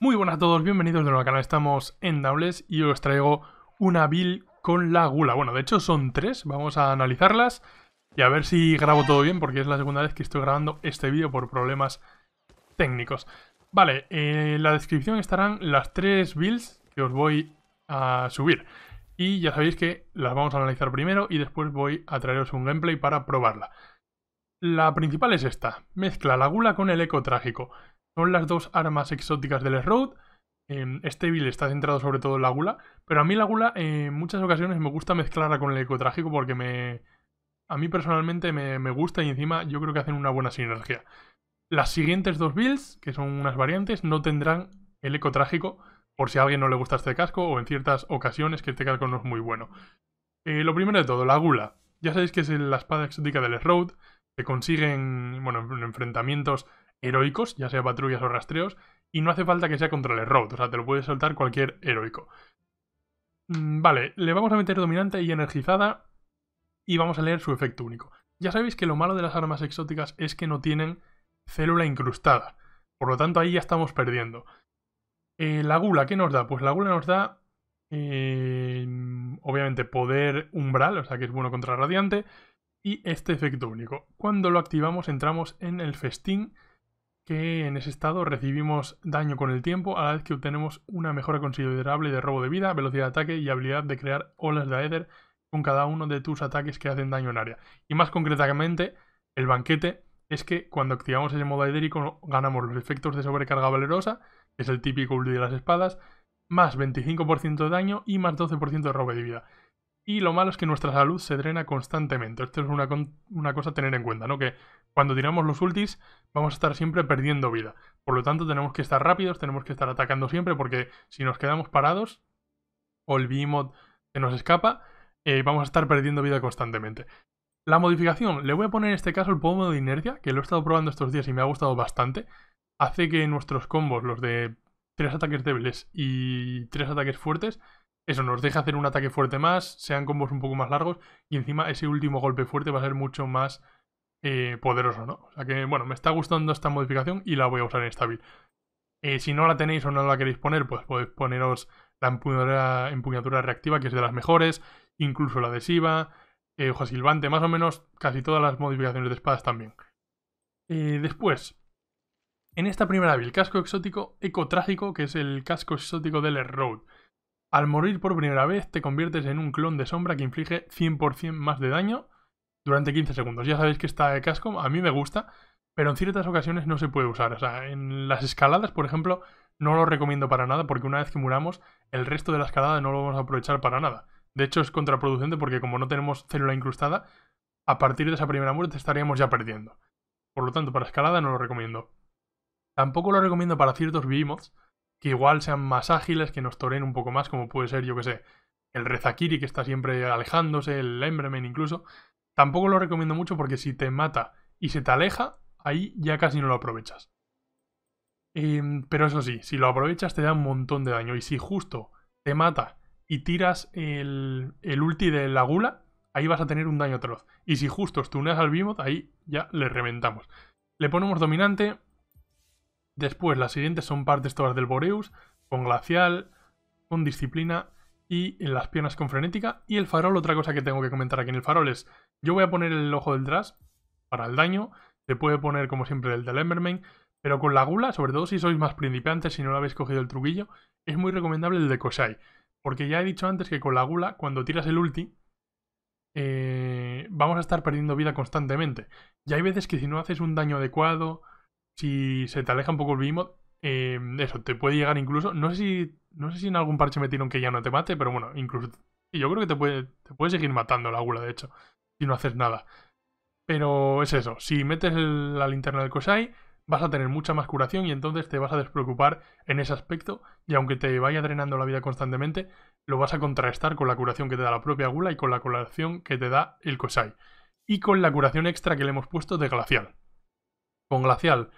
Muy buenas a todos, bienvenidos de nuevo al canal, estamos en Dables y os traigo una build con la gula. Bueno, de hecho son tres, vamos a analizarlas y a ver si grabo todo bien porque es la segunda vez que estoy grabando este vídeo por problemas técnicos. Vale, en la descripción estarán las tres builds que os voy a subir. Y ya sabéis que las vamos a analizar primero y después voy a traeros un gameplay para probarla. La principal es esta, mezcla la gula con el eco trágico son las dos armas exóticas del Road. Este em, build está centrado sobre todo en la gula, pero a mí la gula en muchas ocasiones me gusta mezclarla con el ecotrágico porque me... A mí personalmente me, gusta y encima yo creo que hacen una buena sinergia. Las siguientes dos builds, que son unas variantes, no tendrán el ecotrágico por si a alguien no le gusta este casco o en ciertas ocasiones que este casco no es muy bueno. Eh, lo primero de todo, la gula. Ya sabéis que es la espada exótica del Road. Se consiguen bueno, en enfrentamientos heroicos, ya sea patrullas o rastreos, y no hace falta que sea contra el road, o sea, te lo puede soltar cualquier heroico. Mm, vale, le vamos a meter dominante y energizada y vamos a leer su efecto único. Ya sabéis que lo malo de las armas exóticas es que no tienen célula incrustada, por lo tanto ahí ya estamos perdiendo. Eh, la gula, ¿qué nos da? Pues la gula nos da, eh, obviamente, poder umbral, o sea que es bueno contra radiante, y este efecto único. Cuando lo activamos entramos en el festín que en ese estado recibimos daño con el tiempo a la vez que obtenemos una mejora considerable de robo de vida, velocidad de ataque y habilidad de crear olas de aether con cada uno de tus ataques que hacen daño en área. Y más concretamente, el banquete es que cuando activamos ese modo aedérico ganamos los efectos de sobrecarga valerosa, que es el típico ulti de las espadas, más 25% de daño y más 12% de robo de vida. Y lo malo es que nuestra salud se drena constantemente. Esto es una, una, cosa a tener en cuenta, ¿no? Que cuando tiramos los ultis vamos a estar siempre perdiendo vida. Por lo tanto, tenemos que estar rápidos, tenemos que estar atacando siempre, porque si nos quedamos parados o el B-Mod se nos escapa, eh, vamos a estar perdiendo vida constantemente. La modificación, le voy a poner en este caso el pomo de inercia, que lo he estado probando estos días y me ha gustado bastante. Hace que nuestros combos, los de tres ataques débiles y tres ataques fuertes, eso nos deja hacer un ataque fuerte más, sean combos un poco más largos y encima ese último golpe fuerte va a ser mucho más eh, poderoso, ¿no? O sea que, bueno, me está gustando esta modificación y la voy a usar en esta build. Eh, si no la tenéis o no la queréis poner, pues podéis poneros la empuñadura, reactiva, que es de las mejores, incluso la adhesiva, eh, hoja silbante, más o menos casi todas las modificaciones de espadas también. Eh, después, en esta primera build, casco exótico ecotrágico, que es el casco exótico del Road. Al morir por primera vez, te conviertes en un clon de sombra que inflige 100% más de daño durante 15 segundos. Ya sabéis que está casco, a mí me gusta, pero en ciertas ocasiones no se puede usar. O sea, en las escaladas, por ejemplo, no lo recomiendo para nada porque una vez que muramos, el resto de la escalada no lo vamos a aprovechar para nada. De hecho, es contraproducente porque como no tenemos célula incrustada, a partir de esa primera muerte estaríamos ya perdiendo. Por lo tanto, para escalada no lo recomiendo. Tampoco lo recomiendo para ciertos behemoths, que igual sean más ágiles, que nos toren un poco más, como puede ser, yo que sé, el Rezakiri que está siempre alejándose, el Embremen incluso. Tampoco lo recomiendo mucho porque si te mata y se te aleja, ahí ya casi no lo aprovechas. Em, pero eso sí, si lo aprovechas te da un montón de daño. Y si justo te mata y tiras el, el ulti de la gula, ahí vas a tener un daño atroz. Y si justo estuneas al Bimot, ahí ya le reventamos. Le ponemos dominante, Después, las siguientes son partes todas del Boreus, con Glacial, con Disciplina y en las piernas con Frenética. Y el farol, otra cosa que tengo que comentar aquí en el farol es, yo voy a poner el ojo del Drash para el daño, se puede poner como siempre el del Embermane... pero con la gula, sobre todo si sois más principiantes, si no lo habéis cogido el truquillo, es muy recomendable el de Koshai... Porque ya he dicho antes que con la gula, cuando tiras el ulti, eh, vamos a estar perdiendo vida constantemente. Y hay veces que si no haces un daño adecuado si se te aleja un poco el Behemoth, eso, te puede llegar incluso. No sé si. No sé si en algún parche metieron que ya no te mate, pero bueno, incluso. yo creo que te puede, te puede seguir matando la gula, de hecho, si no haces nada. Pero es eso, si metes la linterna del Kosai, vas a tener mucha más curación y entonces te vas a despreocupar en ese aspecto y aunque te vaya drenando la vida constantemente, lo vas a contrarrestar con la curación que te da la propia gula y con la curación que te da el Kosai. Y con la curación extra que le hemos puesto de Glacial. Con Glacial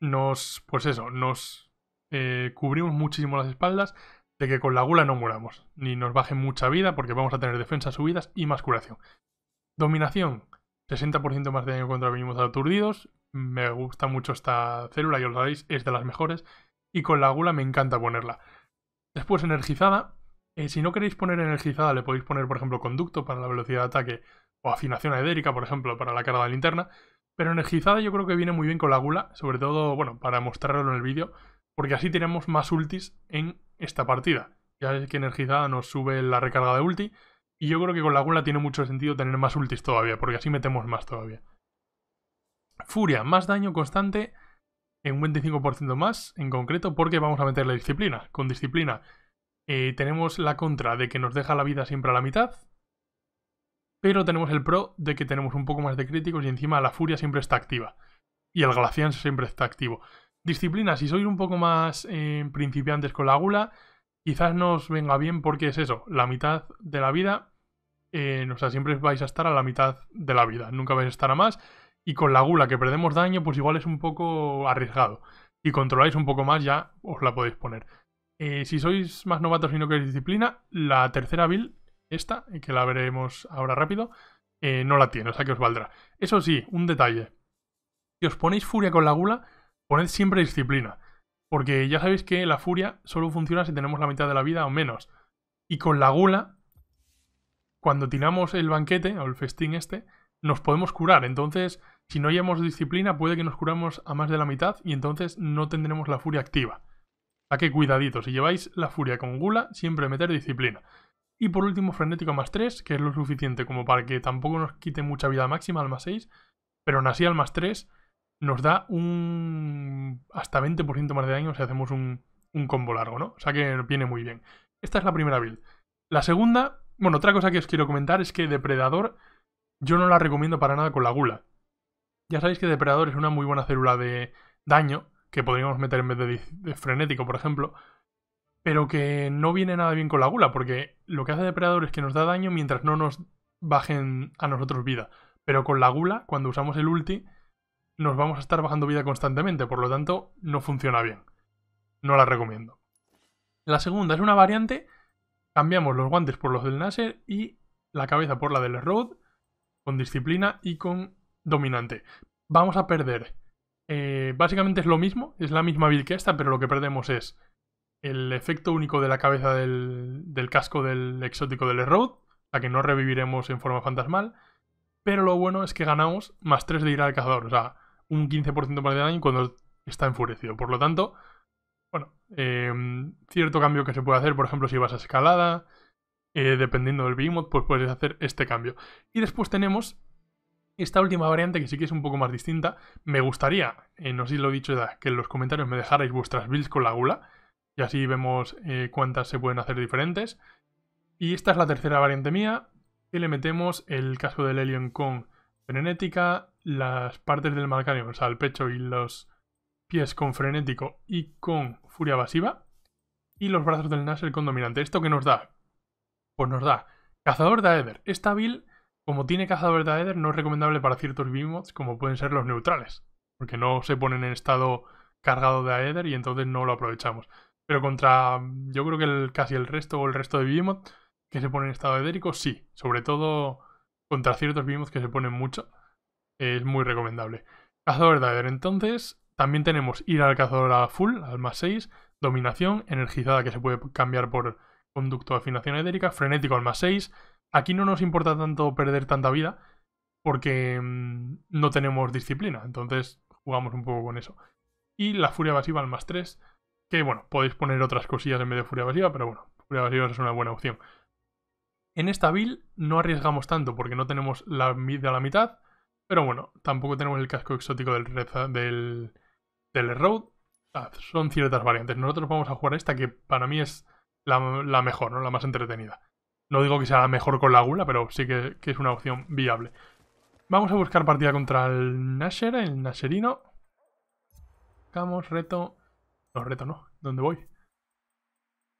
nos, pues eso, nos eh, cubrimos muchísimo las espaldas de que con la gula no muramos, ni nos baje mucha vida porque vamos a tener defensas subidas y más curación. Dominación, 60% más de daño contra venimos aturdidos, me gusta mucho esta célula, ya lo sabéis, es de las mejores, y con la gula me encanta ponerla. Después energizada, eh, si no queréis poner energizada le podéis poner por ejemplo conducto para la velocidad de ataque o afinación edérica por ejemplo para la carga de linterna, pero energizada yo creo que viene muy bien con la gula, sobre todo, bueno, para mostrarlo en el vídeo, porque así tenemos más ultis en esta partida. Ya es que energizada nos sube la recarga de ulti, y yo creo que con la gula tiene mucho sentido tener más ultis todavía, porque así metemos más todavía. Furia, más daño constante en un 25% más, en concreto, porque vamos a meter la disciplina. Con disciplina eh, tenemos la contra de que nos deja la vida siempre a la mitad, pero tenemos el pro de que tenemos un poco más de críticos y encima la furia siempre está activa. Y el glacian siempre está activo. Disciplina, si sois un poco más eh, principiantes con la gula, quizás nos venga bien porque es eso, la mitad de la vida, eh, o sea, siempre vais a estar a la mitad de la vida, nunca vais a estar a más. Y con la gula que perdemos daño, pues igual es un poco arriesgado. Y controláis un poco más, ya os la podéis poner. Eh, si sois más novatos y no queréis disciplina, la tercera build esta, que la veremos ahora rápido, eh, no la tiene, o sea que os valdrá. Eso sí, un detalle. Si os ponéis furia con la gula, poned siempre disciplina. Porque ya sabéis que la furia solo funciona si tenemos la mitad de la vida o menos. Y con la gula, cuando tiramos el banquete o el festín este, nos podemos curar. Entonces, si no llevamos disciplina, puede que nos curamos a más de la mitad y entonces no tendremos la furia activa. Así que cuidadito, si lleváis la furia con gula, siempre meter disciplina. Y por último, frenético más 3, que es lo suficiente como para que tampoco nos quite mucha vida máxima al más 6, pero aún así al más 3 nos da un hasta 20% más de daño si hacemos un, combo largo, ¿no? O sea que viene muy bien. Esta es la primera build. La segunda, bueno, otra cosa que os quiero comentar es que Depredador yo no la recomiendo para nada con la gula. Ya sabéis que Depredador es una muy buena célula de daño, que podríamos meter en vez de frenético, por ejemplo, pero que no viene nada bien con la gula, porque lo que hace Depredador es que nos da daño mientras no nos bajen a nosotros vida. Pero con la gula, cuando usamos el ulti, nos vamos a estar bajando vida constantemente, por lo tanto, no funciona bien. No la recomiendo. La segunda es una variante, cambiamos los guantes por los del Nasser y la cabeza por la del Road, con disciplina y con dominante. Vamos a perder. Eh, básicamente es lo mismo, es la misma build que esta, pero lo que perdemos es el efecto único de la cabeza del, casco del exótico del Road, a que no reviviremos en forma fantasmal. Pero lo bueno es que ganamos más 3 de ir al cazador, o sea, un 15% más de daño cuando está enfurecido. Por lo tanto, bueno, em, cierto cambio que se puede hacer, por ejemplo, si vas a escalada, eh, dependiendo del behemoth, pues puedes hacer este cambio. Y después tenemos esta última variante que sí que es un poco más distinta. Me gustaría, eh, no sé si lo he dicho ya, que en los comentarios me dejarais vuestras builds con la gula y así vemos eh, cuántas se pueden hacer diferentes. Y esta es la tercera variante mía, que le metemos el casco del Helion con frenética, las partes del Malcarion, o sea, el pecho y los pies con frenético y con furia evasiva, y los brazos del Nasher con dominante. ¿Esto qué nos da? Pues nos da cazador de Aether. Esta build, como tiene cazador de Aether, no es recomendable para ciertos bimods como pueden ser los neutrales, porque no se ponen en estado cargado de Aether y entonces no lo aprovechamos. Pero contra, mm, yo creo que casi el resto o el resto de Behemoth que se ponen en estado edérico, sí. Sobre todo contra ciertos Behemoth que se ponen mucho, es muy recomendable. Cazador verdadero entonces, también tenemos ir al cazador a full, al más 6, dominación, energizada que se puede cambiar por conducto de afinación edérica, frenético al más 6. Aquí no nos importa tanto perder tanta vida porque mm, no tenemos disciplina, entonces jugamos un poco con eso. Y la furia evasiva al más 3, que bueno, podéis poner otras cosillas en medio de furia evasiva, pero bueno, furia evasiva es una buena opción. En esta build no arriesgamos tanto porque no tenemos la mid a la mitad, pero bueno, tampoco tenemos el casco exótico del, del, Road. Ah, son ciertas variantes. Nosotros vamos a jugar esta que para mí es la, mejor, ¿no? la más entretenida. No digo que sea la mejor con la gula, pero sí que, es una opción viable. Vamos a buscar partida contra el Nasher, el Nasherino. Vamos, reto. Los reto, no. ¿Dónde voy?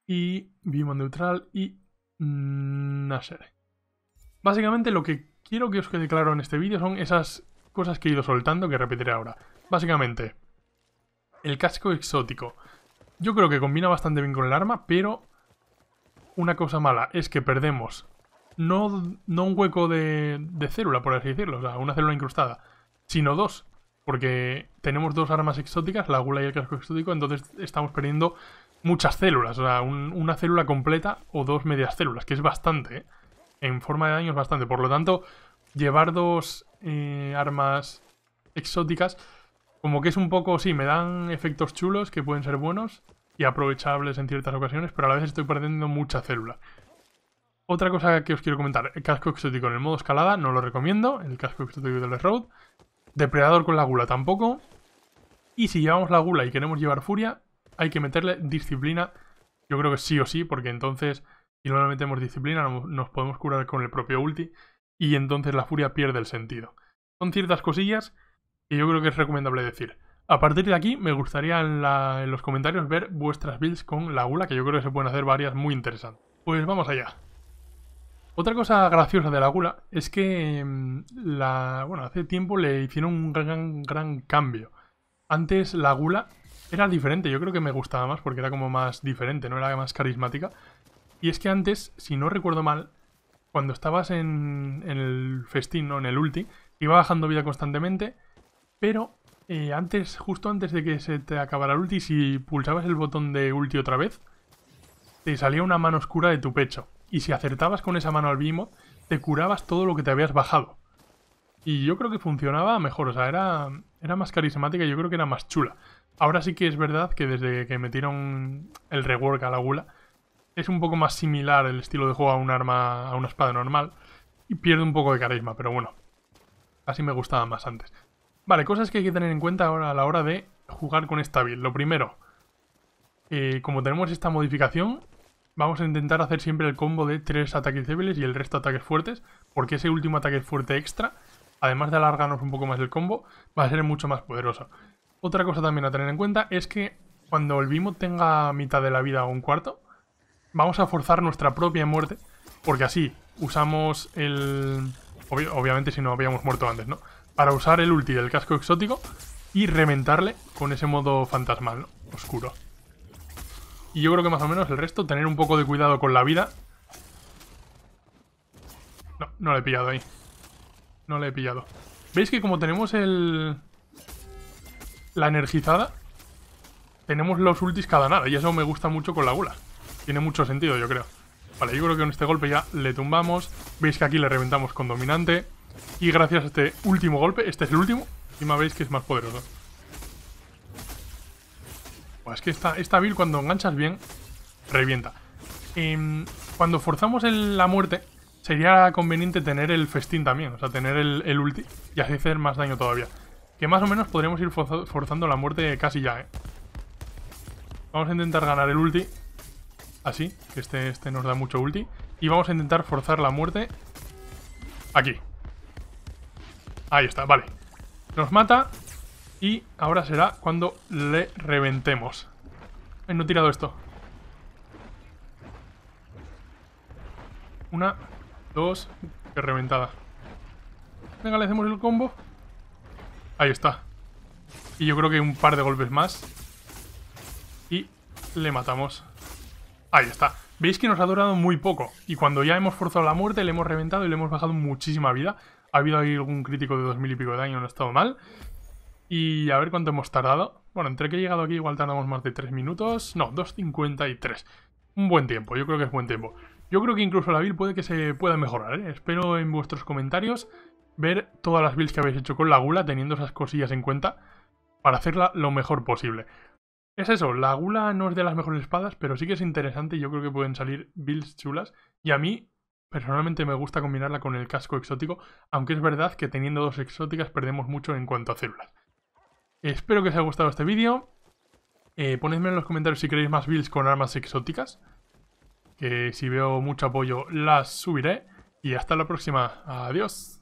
Y vimos neutral y Nasher. Básicamente lo que quiero que os quede claro en este vídeo son esas cosas que he ido soltando que repetiré ahora. Básicamente, el casco exótico. Yo creo que combina bastante bien con el arma, pero una cosa mala es que perdemos no, no un hueco de, de, célula, por así decirlo, o sea, una célula incrustada, sino dos. Porque tenemos dos armas exóticas, la gula y el casco exótico, entonces estamos perdiendo muchas células. O sea, una célula completa o dos medias células, que es bastante. ¿eh? En forma de daño es bastante. Por lo tanto, llevar dos eh, armas exóticas, como que es un poco, sí, me dan efectos chulos que pueden ser buenos y aprovechables en ciertas ocasiones, pero a la vez estoy perdiendo mucha célula. Otra cosa que os quiero comentar, el casco exótico en el modo escalada no lo recomiendo, el casco exótico de del Road, Depredador con la gula tampoco. Y si llevamos la gula y queremos llevar furia, hay que meterle disciplina. Yo creo que sí o sí, porque entonces si no le metemos disciplina nos podemos curar con el propio ulti y entonces la furia pierde el sentido. Son ciertas cosillas que yo creo que es recomendable decir. A partir de aquí me gustaría en, los comentarios ver vuestras builds con la gula, que yo creo que se pueden hacer varias muy interesantes. Pues vamos allá. Otra cosa graciosa de la gula es que mm, la, hace tiempo le hicieron un gran, gran cambio. Antes la gula era diferente, yo creo que me gustaba más porque era como más diferente, no era más carismática. Y es que antes, si no recuerdo mal, cuando estabas en, el festín, ¿no? en el ulti, iba bajando vida constantemente, pero eh, antes, justo antes de que se te acabara el ulti, si pulsabas el botón de ulti otra vez, te salía una mano oscura de tu pecho y si acertabas con esa mano al Behemoth, te curabas todo lo que te habías bajado. Y yo creo que funcionaba mejor, o sea, era, era más carismática y yo creo que era más chula. Ahora sí que es verdad que desde que metieron el rework a la gula, es un poco más similar el estilo de juego a un arma, a una espada normal, y pierde un poco de carisma, pero bueno, así me gustaba más antes. Vale, cosas que hay que tener en cuenta ahora a la hora de jugar con esta build. Lo primero, eh, como tenemos esta modificación, vamos a intentar hacer siempre el combo de tres ataques débiles y el resto ataques fuertes, porque ese último ataque fuerte extra, además de alargarnos un poco más el combo, va a ser mucho más poderoso. Otra cosa también a tener en cuenta es que cuando el Bimo tenga mitad de la vida o un cuarto, vamos a forzar nuestra propia muerte, porque así usamos el... obviamente si no habíamos muerto antes, ¿no? Para usar el ulti del casco exótico y reventarle con ese modo fantasmal, Oscuro. Y yo creo que más o menos el resto, tener un poco de cuidado con la vida. No, no le he pillado ahí. No le he pillado. ¿Veis que como tenemos el... La energizada, tenemos los ultis cada nada. Y eso me gusta mucho con la gula. Tiene mucho sentido, yo creo. Vale, yo creo que con este golpe ya le tumbamos. Veis que aquí le reventamos con dominante. Y gracias a este último golpe, este es el último, encima veis que es más poderoso. Es que esta, build cuando enganchas bien, revienta. Em, cuando forzamos la muerte, sería conveniente tener el festín también. O sea, tener el, el, ulti y hacer más daño todavía. Que más o menos podríamos ir forzando la muerte casi ya, ¿eh? Vamos a intentar ganar el ulti. Así, que este, este nos da mucho ulti. Y vamos a intentar forzar la muerte aquí. Ahí está, vale. Nos mata, y ahora será cuando le reventemos. Eh, no he tirado esto. Una, dos, que reventada. Venga, le hacemos el combo. Ahí está. Y yo creo que un par de golpes más. Y le matamos. Ahí está. Veis que nos ha durado muy poco. Y cuando ya hemos forzado la muerte, le hemos reventado y le hemos bajado muchísima vida. Ha habido ahí algún crítico de dos mil y pico de daño, no ha estado mal. Y a ver cuánto hemos tardado. Bueno, entre que he llegado aquí igual tardamos más de 3 minutos. No, 2.53. Un buen tiempo, yo creo que es buen tiempo. Yo creo que incluso la build puede que se pueda mejorar, ¿eh? Espero en vuestros comentarios ver todas las builds que habéis hecho con la gula, teniendo esas cosillas en cuenta, para hacerla lo mejor posible. Es eso, la gula no es de las mejores espadas, pero sí que es interesante yo creo que pueden salir builds chulas. Y a mí, personalmente, me gusta combinarla con el casco exótico, aunque es verdad que teniendo dos exóticas perdemos mucho en cuanto a células. Espero que os haya gustado este vídeo. Eh, ponedme en los comentarios si queréis más builds con armas exóticas. Que si veo mucho apoyo las subiré. Y hasta la próxima. Adiós.